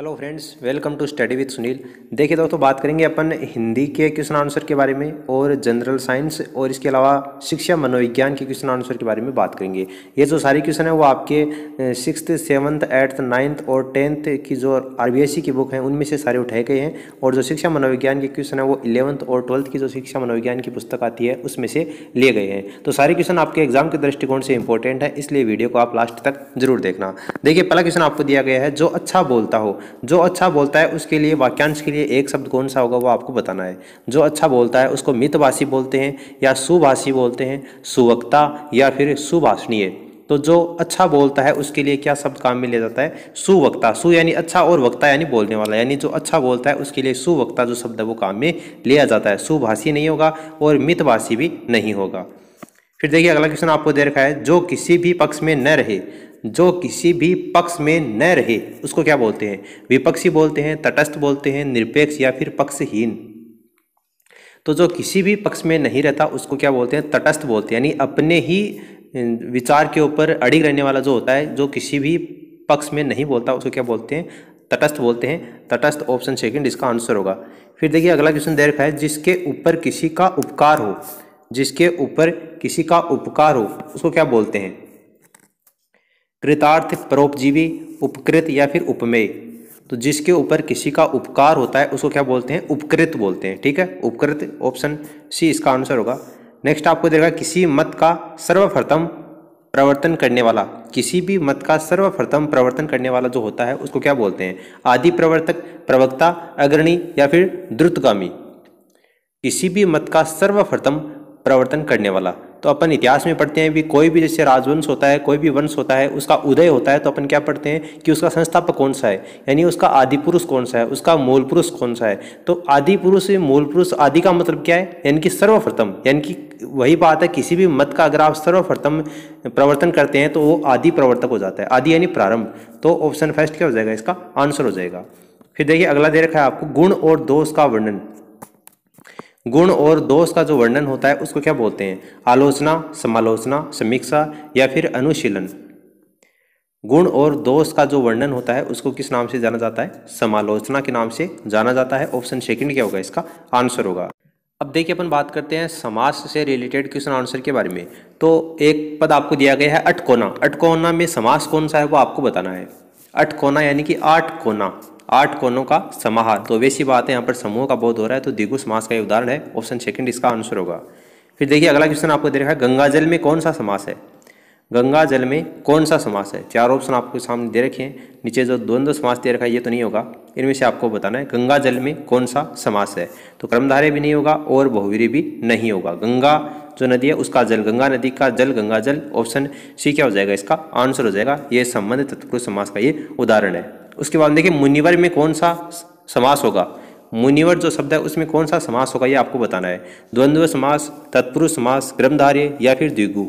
hello friends welcome to study with Sunil देखिए दोस्तों बात करेंगे अपन हिंदी के क्वेश्चन आंसर के बारे में और जनरल साइंस और इसके अलावा शिक्षा मनोविज्ञान के क्वेश्चन आंसर के बारे में बात करेंगे ये जो सारी क्वेश्चन है वो आपके सिक्स सेवन्थ एट्थ नाइन्थ और टेंथ की जो आर e की बुक है उनमें से सारे उठाए गए हैं और जो शिक्षा मनोविज्ञान के क्वेश्चन है वो इलेवंथ और ट्वेल्थ की जो शिक्षा मनोविज्ञान की पुस्तक आती है उसमें से लिए गए हैं तो सारे क्वेश्चन आपके एग्जाम के दृष्टिकोण से इंपॉर्टेंट है इसलिए वीडियो को आप लास्ट तक जरूर देखना देखिए पहला क्वेश्चन आपको दिया गया है जो अच्छा बोलता हो जो अच्छा बोलता है उसके लिए वाक्यांश के लिए एक शब्द कौन सा होगा वो आपको बताना है जो अच्छा बोलता है उसको मितभाषी बोलते हैं या सुभाषी बोलते हैं सुवक्ता या फिर सुभाषणीय तो जो अच्छा बोलता है उसके लिए क्या शब्द काम में लिया जाता है सुवक्ता सु यानी अच्छा और वक्ता यानी बोलने वाला यानी जो अच्छा बोलता है उसके लिए सुवक्ता जो शब्द है वो काम में लिया जाता है सुभाषी नहीं होगा और मितभाषी भी नहीं होगा फिर देखिए अगला क्वेश्चन आपको दे रखा है जो किसी भी पक्ष में न रहे जो किसी भी पक्ष में न रहे उसको क्या बोलते हैं विपक्षी बोलते हैं तटस्थ बोलते हैं निरपेक्ष या फिर पक्षहीन तो जो किसी भी पक्ष में नहीं रहता उसको क्या बोलते हैं तटस्थ बोलते हैं यानी अपने ही विचार के ऊपर अड़िग रहने वाला जो होता है जो किसी भी पक्ष में नहीं बोलता उसको क्या बोलते हैं तटस्थ बोलते हैं तटस्थ ऑप्शन सेकंड इसका आंसर होगा फिर देखिए अगला क्वेश्चन दे रखा है जिसके ऊपर किसी का उपकार हो जिसके ऊपर किसी का उपकार हो उसको क्या बोलते हैं कृतार्थ परोपजीवी उपकृत या फिर उपमेय तो जिसके ऊपर किसी का उपकार होता है उसको क्या बोलते हैं उपकृत बोलते हैं ठीक है उपकृत ऑप्शन सी इसका आंसर होगा नेक्स्ट आपको देगा किसी मत का सर्वप्रथम प्रवर्तन करने वाला किसी भी मत का सर्वप्रथम प्रवर्तन करने वाला जो होता है उसको क्या बोलते हैं आदि प्रवर्तक प्रवक्ता अग्रणी या फिर द्रुतगामी किसी भी मत का सर्वप्रथम प्रवर्तन करने वाला तो अपन इतिहास में पढ़ते हैं भी कोई भी जैसे राजवंश होता है कोई भी वंश होता है उसका उदय होता है तो अपन क्या पढ़ते हैं कि उसका संस्थापक कौन सा है यानी उसका आदि पुरुष कौन सा है उसका मूल पुरुष कौन सा है तो आदि पुरुष मूल पुरुष आदि का मतलब क्या है यानी कि सर्वप्रथम यानी कि वही बात है किसी भी मत का अगर आप सर्वप्रथम प्रवर्तन करते हैं तो वो आदि प्रवर्तक हो जाता है आदि यानी प्रारंभ तो ऑप्शन फर्स्ट क्या हो जाएगा इसका आंसर हो जाएगा फिर देखिए अगला दे रखा है आपको गुण और दोष का वर्णन गुण और दोष का जो वर्णन होता है उसको क्या बोलते हैं आलोचना समालोचना समीक्षा या फिर अनुशीलन गुण और दोष का जो वर्णन होता है उसको किस नाम से जाना जाता है समालोचना के नाम से जाना जाता है ऑप्शन सेकंड क्या होगा इसका आंसर होगा अब देखिए अपन बात करते हैं समाज से रिलेटेड क्वेश्चन आंसर के बारे में तो एक पद आपको दिया गया है अटकोना अटकोना में समास कौन सा है वो आपको बताना है अटकोना यानी कि आठ कोना आठ कोनों का समाहार तो वैसी बात है यहाँ पर समूह का बोध हो रहा है तो दिगु समास का ये उदाहरण है ऑप्शन सेकंड इसका आंसर होगा फिर देखिए अगला क्वेश्चन आपको दे रखा है गंगा जल में कौन सा समास है गंगा जल में कौन सा समास है चार ऑप्शन आपको सामने दे रखे हैं नीचे जो द्वंद्व समास दे रखा है ये तो नहीं होगा इनमें से आपको बताना है गंगा जल में कौन सा समास है तो क्रमधारे भी नहीं होगा और बहुवीरी भी नहीं होगा गंगा जो नदी है उसका जल गंगा नदी का जल गंगा जल ऑप्शन सी क्या हो जाएगा इसका आंसर हो जाएगा ये संबंधित तत्पुरुष समास का ये उदाहरण है उसके बाद देखिए मुनिवर में कौन सा समास होगा मुनिवर जो शब्द है उसमें कौन सा समास होगा ये आपको बताना है द्वंद्व समास तत्पुरुष समास क्रमधार्य या फिर द्विगु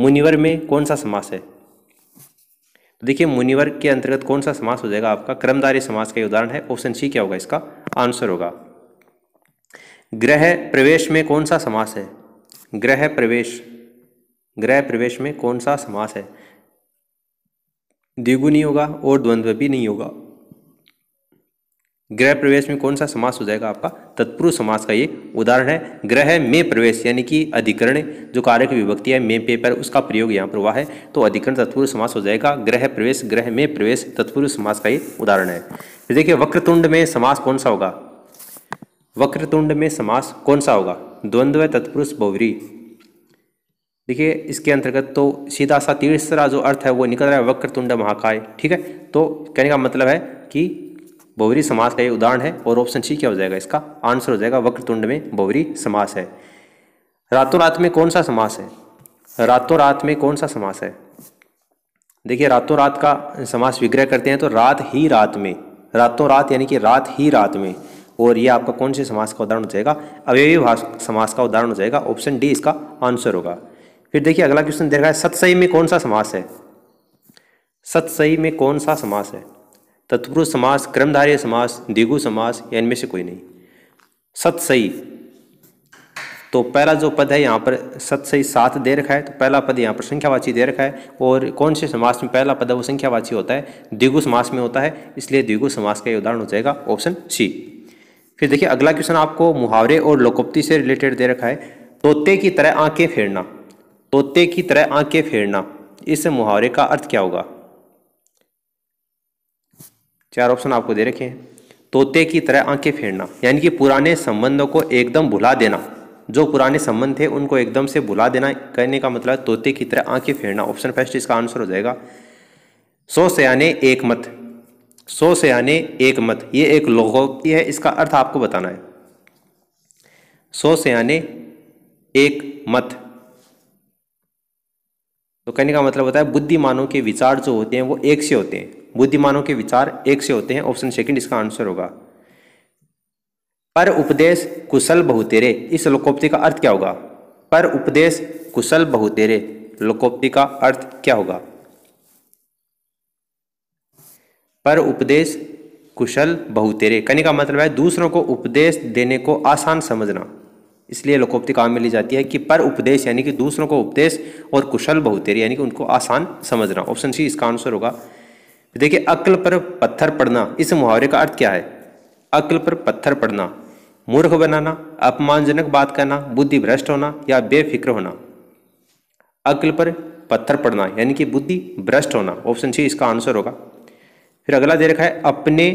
मुनिवर में कौन सा समास है तो देखिए मुनिवर के अंतर्गत कौन सा समास हो जाएगा आपका क्रमधार्य समास का उदाहरण है ऑप्शन सी क्या होगा इसका आंसर होगा ग्रह प्रवेश में कौन सा समास है ग्रह प्रवेश ग्रह प्रवेश में कौन सा समास है द्विगु नहीं होगा और द्वंद्व भी नहीं होगा ग्रह प्रवेश में कौन सा समास हो जाएगा आपका तत्पुरुष समास का ये उदाहरण है ग्रह में प्रवेश यानी कि अधिकरण जो कार्य की विभक्ति है में पे पर उसका प्रयोग यहाँ पर हुआ है तो अधिकरण तत्पुरुष समास हो जाएगा ग्रह प्रवेश ग्रह में प्रवेश तत्पुरुष समास का ये उदाहरण है फिर देखिए वक्रतुंड में समास कौन सा होगा वक्रतुंड में समास कौन सा होगा द्वंद्व तत्पुरुष बौवरी देखिए इसके अंतर्गत तो सीधा सा तीसरा जो अर्थ है वो निकल रहा है वक्र तुंड महाकाय ठीक है तो कहने का मतलब है कि बोवरी समास का ये उदाहरण है और ऑप्शन सी क्या हो जाएगा इसका आंसर हो जाएगा वक्रतुंड में बोवरी समास है रातों रात में कौन सा समास है रातों रात में कौन सा समास है देखिए रातों रात का समास विग्रह करते हैं तो रात ही रात में रातों रात यानी कि रात ही रात में और ये आपका कौन से समास का उदाहरण हो जाएगा अवयवी समास का उदाहरण हो जाएगा ऑप्शन डी इसका आंसर होगा फिर देखिए अगला क्वेश्चन देखा है सतसई में कौन सा समास है सतसई में कौन सा समास है तत्पुरुष समास क्रमधार्य समास दिगु समास या इनमें से कोई नहीं सतसई तो पहला जो पद है यहाँ पर सत सही सात दे रखा है तो पहला पद यहाँ पर संख्यावाची दे रखा है और कौन से समास में पहला पद है वो संख्यावाची होता है द्विगु समास में होता है इसलिए द्विगु समास का ये उदाहरण हो जाएगा ऑप्शन सी फिर देखिए अगला क्वेश्चन आपको मुहावरे और लोकोक्ति से रिलेटेड दे रखा है तोते की तरह आंखें फेरना तोते की तरह आंखें फेरना इस मुहावरे का अर्थ क्या होगा चार ऑप्शन आपको दे रखे हैं तोते की तरह आंखें फेरना यानी कि पुराने संबंधों को एकदम भुला देना जो पुराने संबंध थे उनको एकदम से भुला देना कहने का मतलब तोते की तरह आंखें फेरना ऑप्शन फर्स्ट इसका आंसर हो जाएगा सौ से आने एक मत सौ से आने एक मत ये एक लोगोक्ति है इसका अर्थ आपको बताना है सौ से आने एक मत तो कहने का मतलब होता है बुद्धिमानों के विचार जो होते हैं वो एक से होते हैं बुद्धिमानों के विचार एक से होते हैं ऑप्शन सेकंड इसका आंसर होगा पर उपदेश कुशल बहुतेरे इस लोकोक्ति का अर्थ क्या होगा पर उपदेश कुशल बहुतेरे लोकोक्ति का अर्थ क्या होगा पर उपदेश कुशल बहुतेरे कहने का मतलब है दूसरों को उपदेश देने को आसान समझना इसलिए लोकोक्ति काम में ली जाती है कि पर उपदेश यानी कि दूसरों को उपदेश और कुशल बहुतेर यानी कि उनको आसान समझना ऑप्शन सी इसका आंसर होगा देखिए अक्ल पर पत्थर पड़ना इस मुहावरे का अर्थ क्या है अक्ल पर पत्थर पड़ना मूर्ख बनाना अपमानजनक बात करना बुद्धि भ्रष्ट होना या बेफिक्र होना अक्ल पर पत्थर पड़ना यानी कि बुद्धि भ्रष्ट होना ऑप्शन सी इसका आंसर होगा फिर अगला दे रखा है अपने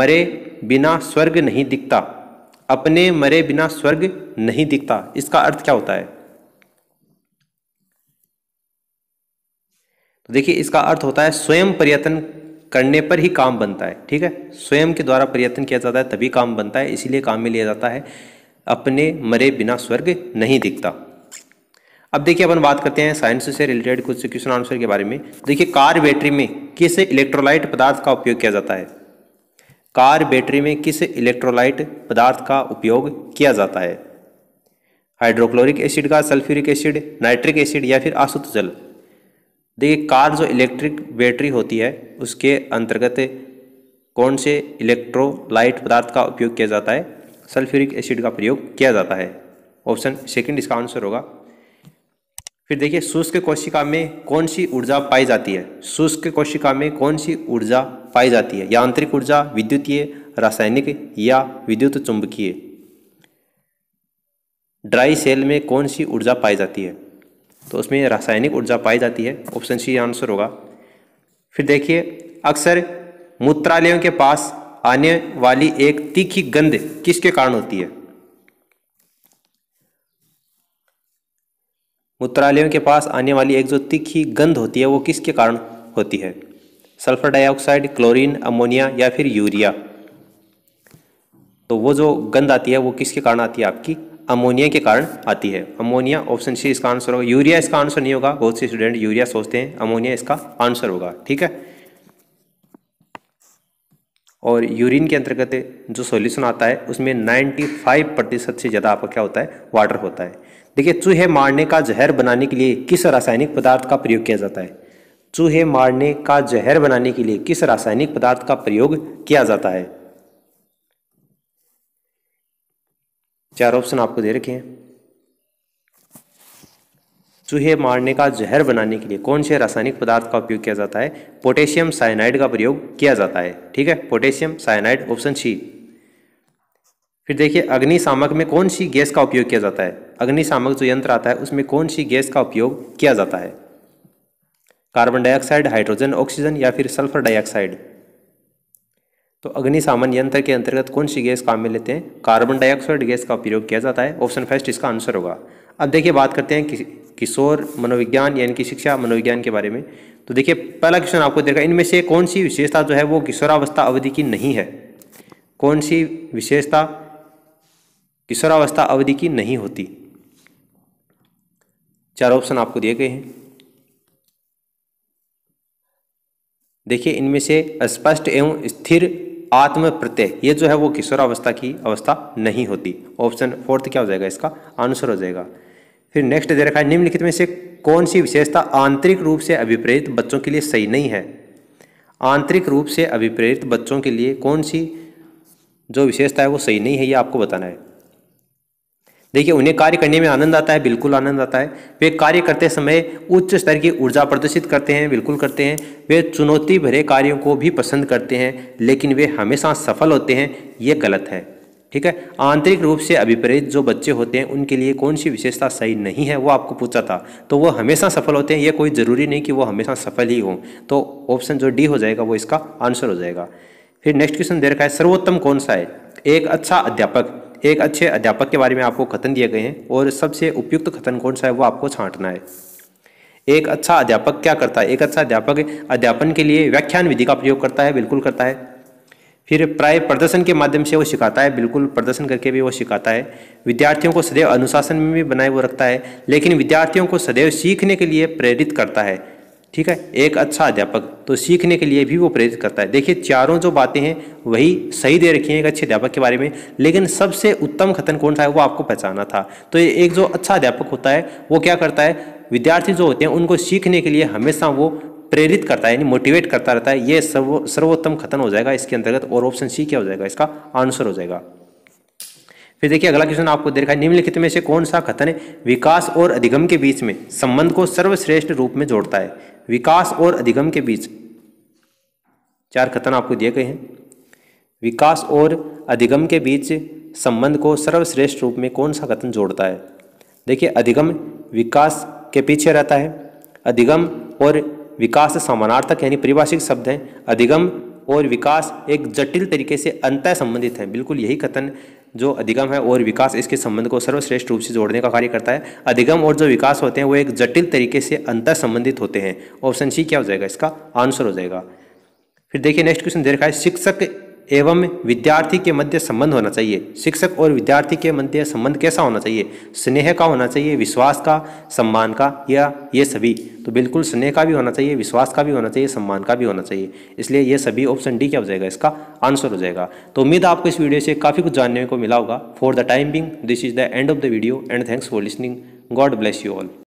मरे बिना स्वर्ग नहीं दिखता अपने मरे बिना स्वर्ग नहीं दिखता इसका अर्थ क्या होता है तो देखिए इसका अर्थ होता है स्वयं प्रयत्न करने पर ही काम बनता है ठीक है स्वयं के द्वारा प्रयत्न किया जाता है तभी काम बनता है इसीलिए काम में लिया जाता है अपने मरे बिना स्वर्ग नहीं दिखता अब देखिए अपन बात करते हैं साइंस से रिलेटेड कुछ क्वेश्चन आंसर के बारे में देखिए कार बैटरी में किस इलेक्ट्रोलाइट पदार्थ का उपयोग किया जाता है कार बैटरी में किस इलेक्ट्रोलाइट पदार्थ का उपयोग किया जाता है हाइड्रोक्लोरिक एसिड का सल्फ्यूरिक एसिड नाइट्रिक एसिड या फिर आसुत जल देखिए कार जो इलेक्ट्रिक बैटरी होती है उसके अंतर्गत कौन से इलेक्ट्रोलाइट पदार्थ का उपयोग किया जाता है सल्फ्यूरिक एसिड का प्रयोग किया जाता है ऑप्शन सेकंड इसका आंसर होगा फिर देखिए शुष्क कोशिका में कौन सी ऊर्जा पाई जाती है शुष्क कोशिका में कौन सी ऊर्जा पाई जाती है यांत्रिक ऊर्जा विद्युतीय रासायनिक या विद्युत चुंबकीय ड्राई सेल में कौन सी ऊर्जा पाई जाती है तो उसमें रासायनिक ऊर्जा पाई जाती है ऑप्शन सी आंसर होगा फिर देखिए अक्सर मूत्रालयों के पास आने वाली एक तीखी गंध किसके कारण होती है मूत्रालयों के पास आने वाली एक जो तीखी गंध होती है वो किसके कारण होती है सल्फर डाइऑक्साइड क्लोरीन अमोनिया या फिर यूरिया तो वो जो गंध आती है वो किसके कारण आती है आपकी अमोनिया के कारण आती है अमोनिया ऑप्शन सी इसका आंसर होगा यूरिया इसका आंसर नहीं होगा बहुत से स्टूडेंट यूरिया सोचते हैं अमोनिया इसका आंसर होगा ठीक है और यूरिन के अंतर्गत जो सॉल्यूशन आता है उसमें 95 प्रतिशत से ज़्यादा आपका क्या होता है वाटर होता है देखिए चूहे मारने का जहर बनाने के लिए किस रासायनिक पदार्थ का प्रयोग किया जाता है चूहे मारने का जहर बनाने के लिए किस रासायनिक पदार्थ का प्रयोग किया जाता है चार ऑप्शन आपको दे रखे हैं चूहे मारने का जहर बनाने के लिए कौन से रासायनिक पदार्थ का उपयोग किया जाता है पोटेशियम साइनाइड का प्रयोग किया जाता है ठीक है पोटेशियम साइनाइड ऑप्शन सी फिर देखिए अग्निशामक में कौन सी गैस का उपयोग किया जाता है अग्निशामक जो यंत्र आता है उसमें कौन सी गैस का उपयोग किया जाता है कार्बन डाइऑक्साइड हाइड्रोजन ऑक्सीजन या फिर सल्फर डाइऑक्साइड तो अग्निशामन यंत्र के अंतर्गत कौन सी गैस काम में लेते हैं कार्बन डाइऑक्साइड गैस का उपयोग किया जाता है ऑप्शन फर्स्ट इसका आंसर होगा अब देखिए बात करते हैं कि, किशोर मनोविज्ञान यानी कि शिक्षा मनोविज्ञान के बारे में तो देखिए पहला क्वेश्चन आपको देखा इनमें से कौन सी विशेषता जो है वो किशोरावस्था अवधि की नहीं है कौन सी विशेषता किशोरावस्था अवधि की नहीं होती चार ऑप्शन आपको दिए गए हैं देखिए इनमें से स्पष्ट एवं स्थिर आत्म प्रत्यय ये जो है वो किशोरावस्था की अवस्था नहीं होती ऑप्शन फोर्थ क्या हो जाएगा इसका आंसर हो जाएगा फिर नेक्स्ट दे रखा है निम्नलिखित में से कौन सी विशेषता आंतरिक रूप से अभिप्रेरित बच्चों के लिए सही नहीं है आंतरिक रूप से अभिप्रेरित बच्चों के लिए कौन सी जो विशेषता है वो सही नहीं है ये आपको बताना है देखिए उन्हें कार्य करने में आनंद आता है बिल्कुल आनंद आता है वे कार्य करते समय उच्च स्तर की ऊर्जा प्रदर्शित करते हैं बिल्कुल करते हैं वे चुनौती भरे कार्यों को भी पसंद करते हैं लेकिन वे हमेशा सफल होते हैं ये गलत है ठीक है आंतरिक रूप से अभिप्रेत जो बच्चे होते हैं उनके लिए कौन सी विशेषता सही नहीं है वो आपको पूछा था तो वो हमेशा सफल होते हैं ये कोई ज़रूरी नहीं कि वो हमेशा सफल ही हों तो ऑप्शन जो डी हो जाएगा वो इसका आंसर हो जाएगा फिर नेक्स्ट क्वेश्चन दे रखा है सर्वोत्तम कौन सा है एक अच्छा अध्यापक एक अच्छे अध्यापक के बारे में आपको कथन दिए गए हैं और सबसे उपयुक्त कथन कौन सा है वो आपको छांटना है एक अच्छा अध्यापक क्या करता है एक अच्छा अध्यापक अध्यापन के लिए व्याख्यान विधि का प्रयोग करता है बिल्कुल करता है फिर प्राय प्रदर्शन के माध्यम से वो सिखाता है बिल्कुल प्रदर्शन करके भी वो सिखाता है विद्यार्थियों को सदैव अनुशासन में भी बनाए वो रखता है लेकिन विद्यार्थियों को सदैव सीखने के लिए प्रेरित करता है ठीक है एक अच्छा अध्यापक तो सीखने के लिए भी वो प्रेरित करता है देखिए चारों जो बातें हैं वही सही दे रखी हैं एक अच्छे अध्यापक के बारे में लेकिन सबसे उत्तम कथन कौन था वो आपको पहचाना था तो एक जो अच्छा अध्यापक होता है वो क्या करता है विद्यार्थी जो होते हैं उनको सीखने के लिए हमेशा वो प्रेरित करता है यानी मोटिवेट करता रहता है ये सर्व सर्वोत्तम कथन हो जाएगा इसके अंतर्गत और ऑप्शन सी क्या हो जाएगा इसका आंसर हो जाएगा फिर देखिए अगला क्वेश्चन आपको दे रखा है निम्नलिखित में से कौन सा कथन है विकास और अधिगम के बीच में संबंध को सर्वश्रेष्ठ रूप में जोड़ता है विकास और अधिगम के बीच चार कथन आपको दिए गए हैं विकास और अधिगम के बीच संबंध को सर्वश्रेष्ठ रूप में कौन सा कथन जोड़ता है देखिए अधिगम विकास के पीछे रहता है अधिगम और विकास समानार्थक यानी परिभाषिक शब्द हैं अधिगम और विकास एक जटिल तरीके से अंतः संबंधित हैं बिल्कुल यही कथन जो अधिगम है और विकास इसके संबंध को सर्वश्रेष्ठ रूप से जोड़ने का कार्य करता है अधिगम और जो विकास होते हैं वो एक जटिल तरीके से अंतर संबंधित होते हैं ऑप्शन सी क्या हो जाएगा इसका आंसर हो जाएगा फिर देखिए नेक्स्ट क्वेश्चन दे रखा है शिक्षक एवं विद्यार्थी के मध्य संबंध होना चाहिए शिक्षक और विद्यार्थी के मध्य संबंध कैसा होना चाहिए स्नेह का होना चाहिए विश्वास का सम्मान का या ये सभी तो बिल्कुल स्नेह का भी होना चाहिए विश्वास का भी होना चाहिए सम्मान का भी होना चाहिए इसलिए ये सभी ऑप्शन डी क्या हो जाएगा इसका आंसर हो जाएगा तो उम्मीद आपको इस वीडियो से काफ़ी कुछ जानने को मिला होगा for the time being this is the end of the video and thanks for listening God bless you all